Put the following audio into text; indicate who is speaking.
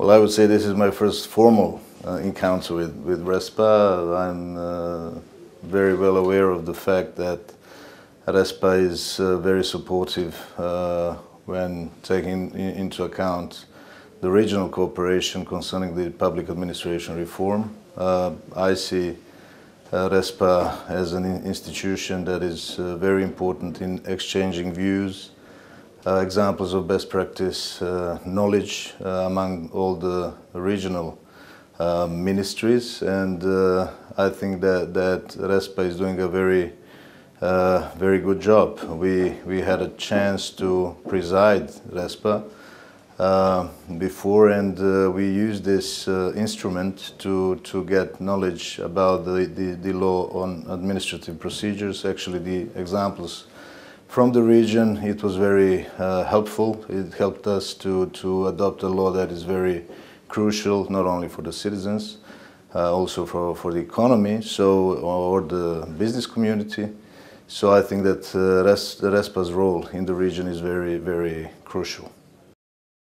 Speaker 1: Well, I would say this is my first formal uh, encounter with, with
Speaker 2: RESPA. I'm uh, very well aware of the fact that RESPA is uh, very supportive uh, when taking in, into account the regional cooperation concerning the public administration reform. Uh, I see uh, RESPA as an institution that is very important in exchanging views, uh, examples of best practice uh, knowledge uh, among all the regional ministries and I think that, that RESPA is doing a very uh, very good job. We, we had a chance to preside RESPA uh, before and uh, we used this instrument to, to get knowledge about the, the, the, law on administrative procedures, actually the examples from the region, it was very uh, helpful. It helped us to, to adopt a law that is very crucial, not only for the citizens, uh, also for, for the economy, so or the business community. So I think that
Speaker 1: uh, RESPA's role in the region is very, very crucial.